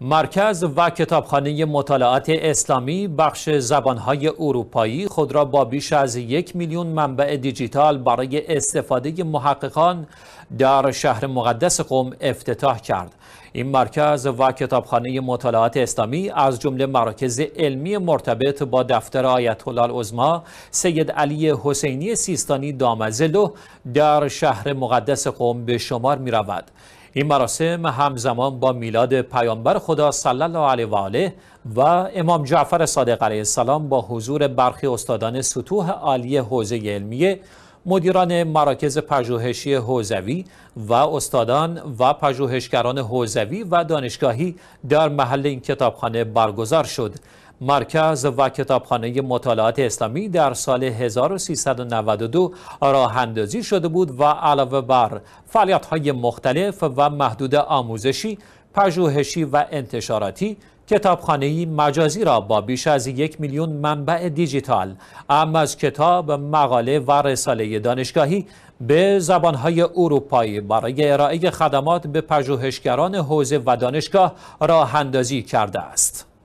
مرکز و کتابخانه مطالعات اسلامی بخش زبانهای اروپایی خود را با بیش از یک میلیون منبع دیجیتال برای استفاده محققان در شهر مقدس قوم افتتاح کرد. این مرکز و کتابخانه مطالعات اسلامی از جمله مراکز علمی مرتبط با دفتر آیت الله العظما سید علی حسینی سیستانی دامزلو در شهر مقدس قوم به شمار می رود. این مراسم همزمان با میلاد پیامبر خدا صلی الله علیه و آله و امام جعفر صادق علیه السلام با حضور برخی استادان سطوح عالی حوزه علمیه مدیران مراکز پژوهشی حوزوی و استادان و پژوهشگران حوزوی و دانشگاهی در محل این کتابخانه برگزار شد مرکز و کتابخانه مطالعات اسلامی در سال 1392 راه اندازی شده بود و علاوه بر فعالیت‌های مختلف و محدود آموزشی، پژوهشی و انتشاراتی کتابخانه مجازی را با بیش از یک میلیون منبع دیجیتال ام از کتاب، مقاله و رساله دانشگاهی به زبانهای اروپایی برای ارائه خدمات به پژوهشگران حوزه و دانشگاه راه اندازی کرده است.